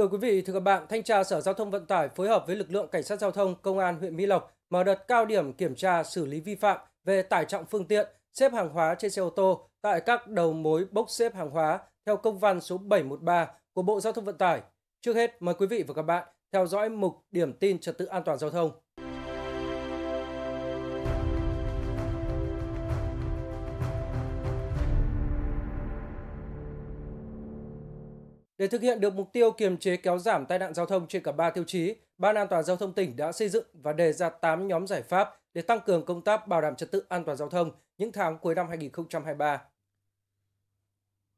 Thưa quý vị, thưa các bạn, Thanh tra Sở Giao thông Vận tải phối hợp với lực lượng Cảnh sát Giao thông Công an huyện Mỹ Lộc mở đợt cao điểm kiểm tra xử lý vi phạm về tải trọng phương tiện, xếp hàng hóa trên xe ô tô tại các đầu mối bốc xếp hàng hóa theo công văn số 713 của Bộ Giao thông Vận tải. Trước hết, mời quý vị và các bạn theo dõi mục điểm tin trật tự an toàn giao thông. Để thực hiện được mục tiêu kiềm chế kéo giảm tai nạn giao thông trên cả 3 tiêu chí, Ban An toàn giao thông tỉnh đã xây dựng và đề ra 8 nhóm giải pháp để tăng cường công tác bảo đảm trật tự an toàn giao thông những tháng cuối năm 2023.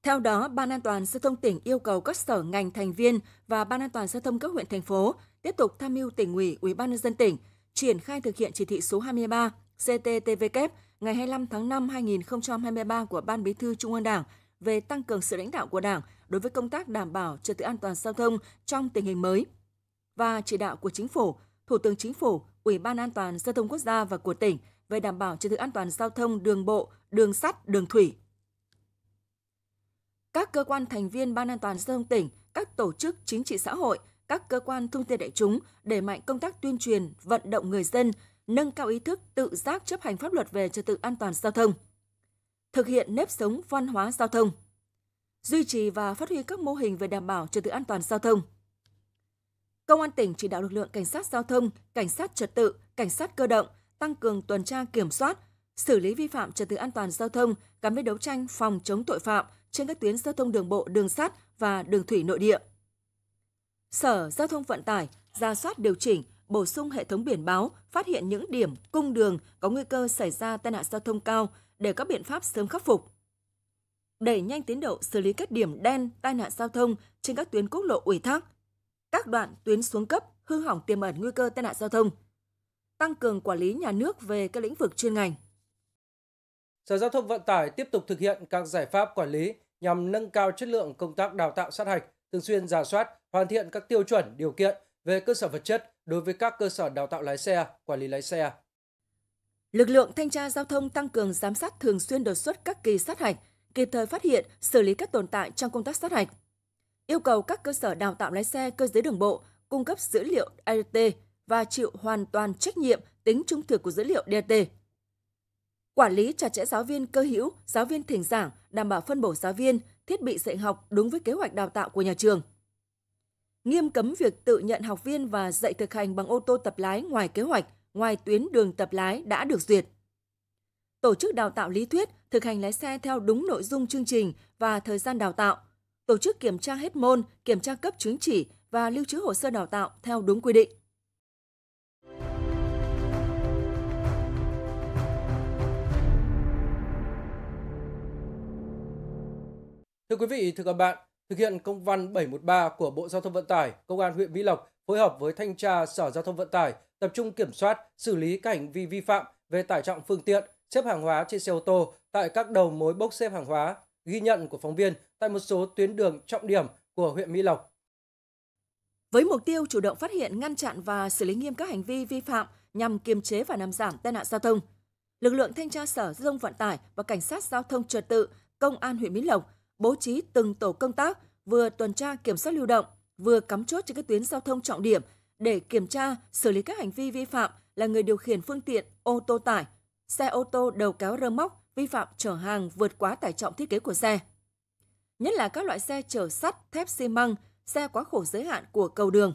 Theo đó, Ban An toàn giao thông tỉnh yêu cầu các sở ngành thành viên và Ban An toàn giao thông các huyện thành phố tiếp tục tham mưu tỉnh ủy, Ủy ban nhân dân tỉnh triển khai thực hiện chỉ thị số 23 CTTVK ngày 25 tháng 5 2023 của Ban Bí thư Trung ương Đảng về tăng cường sự lãnh đạo của Đảng đối với công tác đảm bảo trật tự an toàn giao thông trong tình hình mới và chỉ đạo của chính phủ, Thủ tướng Chính phủ, Ủy ban An toàn giao thông quốc gia và của tỉnh về đảm bảo trật tự an toàn giao thông đường bộ, đường sắt, đường thủy. Các cơ quan thành viên Ban An toàn giao thông tỉnh, các tổ chức chính trị xã hội, các cơ quan thông tin đại chúng đẩy mạnh công tác tuyên truyền, vận động người dân nâng cao ý thức tự giác chấp hành pháp luật về trật tự an toàn giao thông. Thực hiện nếp sống văn hóa giao thông duy trì và phát huy các mô hình về đảm bảo trật tự an toàn giao thông. Công an tỉnh chỉ đạo lực lượng cảnh sát giao thông, cảnh sát trật tự, cảnh sát cơ động tăng cường tuần tra kiểm soát, xử lý vi phạm trật tự an toàn giao thông gắn với đấu tranh phòng chống tội phạm trên các tuyến giao thông đường bộ, đường sắt và đường thủy nội địa. Sở Giao thông Vận tải ra soát điều chỉnh, bổ sung hệ thống biển báo, phát hiện những điểm cung đường có nguy cơ xảy ra tai nạn giao thông cao để các biện pháp sớm khắc phục đẩy nhanh tiến độ xử lý các điểm đen tai nạn giao thông trên các tuyến quốc lộ ủy thác, các đoạn tuyến xuống cấp hư hỏng tiềm ẩn nguy cơ tai nạn giao thông, tăng cường quản lý nhà nước về các lĩnh vực chuyên ngành. Sở Giao thông Vận tải tiếp tục thực hiện các giải pháp quản lý nhằm nâng cao chất lượng công tác đào tạo sát hạch, thường xuyên giả soát, hoàn thiện các tiêu chuẩn, điều kiện về cơ sở vật chất đối với các cơ sở đào tạo lái xe, quản lý lái xe. Lực lượng thanh tra giao thông tăng cường giám sát thường xuyên đột xuất các kỳ sát hạch, kịp thời phát hiện, xử lý các tồn tại trong công tác sát hạch. Yêu cầu các cơ sở đào tạo lái xe cơ giới đường bộ cung cấp dữ liệu ART và chịu hoàn toàn trách nhiệm tính trung thực của dữ liệu DT. Quản lý chặt chẽ giáo viên cơ hữu, giáo viên thỉnh giảng, đảm bảo phân bổ giáo viên, thiết bị dạy học đúng với kế hoạch đào tạo của nhà trường. Nghiêm cấm việc tự nhận học viên và dạy thực hành bằng ô tô tập lái ngoài kế hoạch, ngoài tuyến đường tập lái đã được duyệt tổ chức đào tạo lý thuyết, thực hành lái xe theo đúng nội dung chương trình và thời gian đào tạo, tổ chức kiểm tra hết môn, kiểm tra cấp chứng chỉ và lưu trữ hồ sơ đào tạo theo đúng quy định. Thưa quý vị, thưa các bạn, thực hiện công văn 713 của Bộ Giao thông Vận tải, Công an huyện Mỹ Lộc phối hợp với thanh tra Sở Giao thông Vận tải tập trung kiểm soát, xử lý các hành vi vi phạm về tải trọng phương tiện, xếp hàng hóa trên xe ô tô tại các đầu mối bốc xếp hàng hóa, ghi nhận của phóng viên tại một số tuyến đường trọng điểm của huyện Mỹ Lộc. Với mục tiêu chủ động phát hiện, ngăn chặn và xử lý nghiêm các hành vi vi phạm nhằm kiềm chế và làm giảm tai nạn giao thông, lực lượng thanh tra Sở Giao thông Vận tải và cảnh sát giao thông trật tự, công an huyện Mỹ Lộc bố trí từng tổ công tác vừa tuần tra kiểm soát lưu động, vừa cắm chốt trên các tuyến giao thông trọng điểm để kiểm tra, xử lý các hành vi vi phạm là người điều khiển phương tiện ô tô tải, xe ô tô đầu kéo rơ móc vi phạm chở hàng vượt quá tải trọng thiết kế của xe. Nhất là các loại xe chở sắt, thép xi măng, xe quá khổ giới hạn của cầu đường.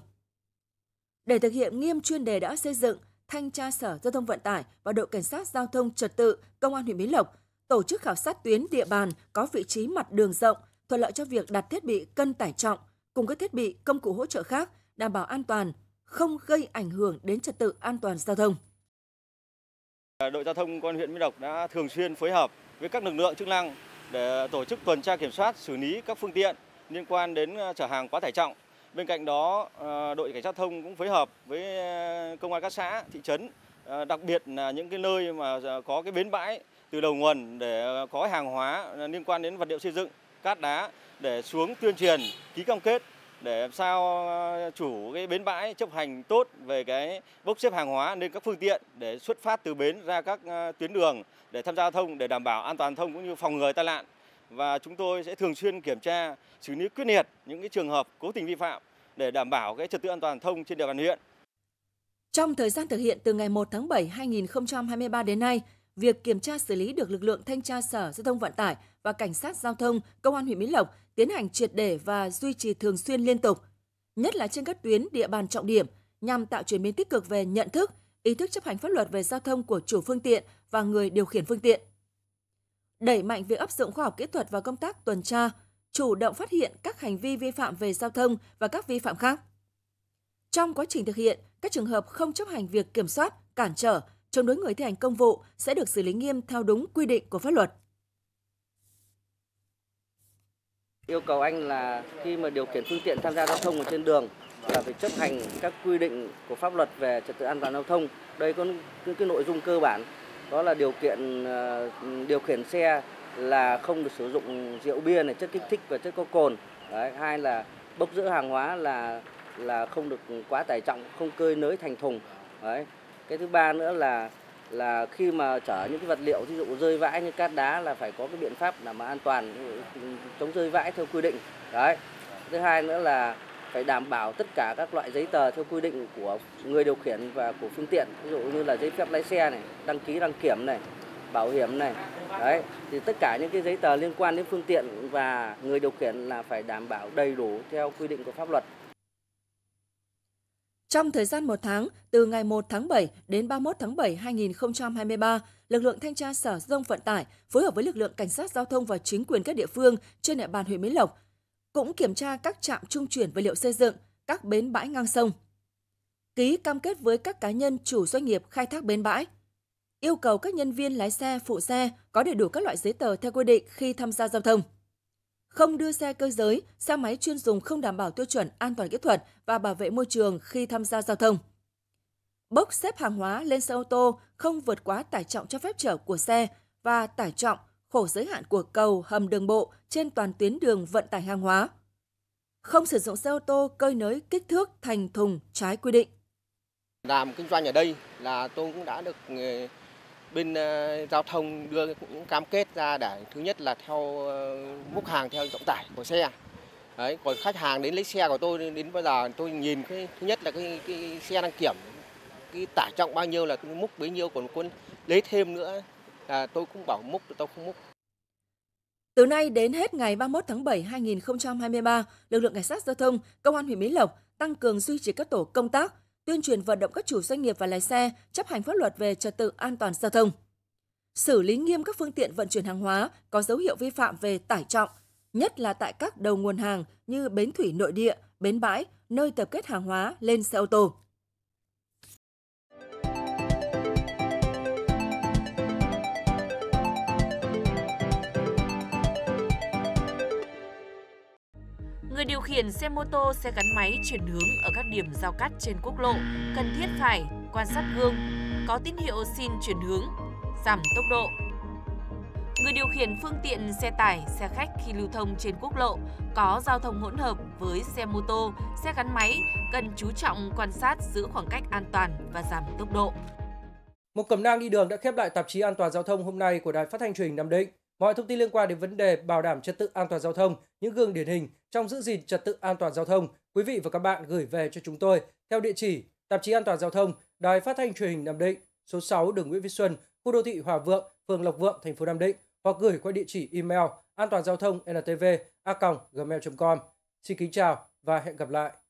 Để thực hiện nghiêm chuyên đề đã xây dựng, Thanh tra Sở Giao thông Vận tải và đội Cảnh sát Giao thông Trật tự Công an huyện Mỹ Lộc tổ chức khảo sát tuyến địa bàn có vị trí mặt đường rộng, thuận lợi cho việc đặt thiết bị cân tải trọng cùng các thiết bị công cụ hỗ trợ khác đảm bảo an toàn, không gây ảnh hưởng đến trật tự an toàn giao thông. Ờ, đội giao thông công an huyện Mỹ Độc đã thường xuyên phối hợp với các lực lượng chức năng để tổ chức tuần tra kiểm soát, xử lý các phương tiện liên quan đến ờ, chở hàng quá tải trọng. Bên cạnh đó, ờ, đội cảnh sát thông cũng phối hợp với công an các xã, thị trấn, đặc biệt là những cái nơi mà có cái bến bãi từ đầu nguồn để có hàng hóa liên quan đến vật liệu xây dựng, cát đá để xuống tuyên truyền ký cam kết để làm sao ờ, chủ cái bến bãi chấp hành tốt về cái bốc xếp hàng hóa nên các phương tiện để xuất phát từ bến ra các ờ, tuyến đường để tham gia giao thông để đảm bảo an toàn thông cũng như phòng ngừa tai nạn và chúng tôi sẽ thường xuyên kiểm tra xử lý quyết liệt những cái trường hợp cố tình vi phạm để đảm bảo cái trật tự an toàn thông trên địa bàn huyện. Trong thời gian thực hiện từ ngày 1 tháng 7 2023 đến nay, việc kiểm tra xử lý được lực lượng thanh tra Sở Giao thông Vận tải và Cảnh sát Giao thông Công an huyện Mỹ Lộc tiến hành triệt để và duy trì thường xuyên liên tục, nhất là trên các tuyến địa bàn trọng điểm nhằm tạo chuyển biến tích cực về nhận thức, ý thức chấp hành pháp luật về giao thông của chủ phương tiện và người điều khiển phương tiện. Đẩy mạnh việc áp dụng khoa học kỹ thuật vào công tác tuần tra, chủ động phát hiện các hành vi vi phạm về giao thông và các vi phạm khác. Trong quá trình thực hiện, các trường hợp không chấp hành việc kiểm soát, cản trở, chống đối người thi hành công vụ sẽ được xử lý nghiêm theo đúng quy định của pháp luật. Yêu cầu anh là khi mà điều khiển phương tiện tham gia giao thông ở trên đường là phải chấp hành các quy định của pháp luật về trật tự an toàn giao thông. Đây có những cái nội dung cơ bản đó là điều kiện ờ, điều khiển xe là không được sử dụng rượu bia này, chất kích thích và chất có cồn. Đấy, hai là bốc giữ hàng hóa là là không được quá tải trọng, không cơi nới thành thùng. Đấy. Cái thứ ba nữa là là khi mà chở những cái vật liệu ví dụ rơi vãi như cát đá là phải có cái biện pháp đảm bảo an toàn chống rơi vãi theo quy định đấy thứ hai nữa là phải đảm bảo tất cả các loại giấy tờ theo quy định của người điều khiển và của phương tiện ví dụ như là giấy phép lái xe này đăng ký đăng kiểm này bảo hiểm này đấy thì tất cả những cái giấy tờ liên quan đến phương tiện và người điều khiển là phải đảm bảo đầy đủ theo quy định của pháp luật trong thời gian một tháng, từ ngày 1 tháng 7 đến 31 tháng 7 2023, lực lượng thanh tra Sở Giao thông Vận tải phối hợp với lực lượng cảnh sát giao thông và chính quyền các địa phương trên địa bàn huyện Mỹ Lộc cũng kiểm tra các trạm trung chuyển vật liệu xây dựng, các bến bãi ngang sông. Ký cam kết với các cá nhân chủ doanh nghiệp khai thác bến bãi. Yêu cầu các nhân viên lái xe, phụ xe có đầy đủ các loại giấy tờ theo quy định khi tham gia giao thông không đưa xe cơ giới, xe máy chuyên dùng không đảm bảo tiêu chuẩn an toàn kỹ thuật và bảo vệ môi trường khi tham gia giao thông. Bốc xếp hàng hóa lên xe ô tô không vượt quá tải trọng cho phép chở của xe và tải trọng khổ giới hạn của cầu hầm đường bộ trên toàn tuyến đường vận tải hàng hóa. Không sử dụng xe ô tô cơi nới kích thước thành thùng trái quy định. Làm kinh doanh ở đây là tôi cũng đã được ờ, bên ờ, giao thông đưa những cam kết ra để thứ nhất là theo bốc ờ, hàng theo trọng tải của xe đấy còn khách hàng đến lấy xe của tôi đến bây giờ tôi nhìn cái thứ nhất là cái, cái xe đăng kiểm cái tải trọng bao nhiêu là tôi múc bấy nhiêu còn quân lấy thêm nữa là tôi cũng bảo múc tôi không múc từ nay đến hết ngày 31 tháng 7 2023, lực lượng cảnh sát giao thông, công an huyện Mỹ Lộc tăng cường duy trì các tổ công tác tuyên truyền vận động các chủ doanh nghiệp và lái xe chấp hành pháp luật về trật tự an toàn giao thông. Xử lý nghiêm các phương tiện vận chuyển hàng hóa có dấu hiệu vi phạm về tải trọng, nhất là tại các đầu nguồn hàng như bến thủy nội địa, bến bãi, nơi tập kết hàng hóa lên xe ô tô. người điều khiển xe mô tô, xe gắn máy chuyển hướng ở các điểm giao cắt trên quốc lộ cần thiết phải quan sát gương, có tín hiệu xin chuyển hướng, giảm tốc độ. Người điều khiển phương tiện xe tải, xe khách khi lưu thông trên quốc lộ có giao thông hỗn hợp với xe mô tô, xe gắn máy cần chú trọng quan sát giữ khoảng cách an toàn và giảm tốc độ. Một cẩm nang đi đường đã khép lại tạp chí An toàn giao thông hôm nay của Đài Phát thanh Truyền hình Nam Định. Mọi thông tin liên quan đến vấn đề bảo đảm trật tự an toàn giao thông, những gương điển hình trong giữ gìn trật tự an toàn giao thông, quý vị và các bạn gửi về cho chúng tôi theo địa chỉ tạp chí An toàn giao thông, Đài Phát thanh Truyền hình Nam Định, số 6 đường Nguyễn Viết Xuân, khu đô thị Hòa Vượng, phường Lộc Vượng, thành phố Nam Định hoặc gửi qua địa chỉ email an toàn giao thông ntv a gmail.com. Xin kính chào và hẹn gặp lại.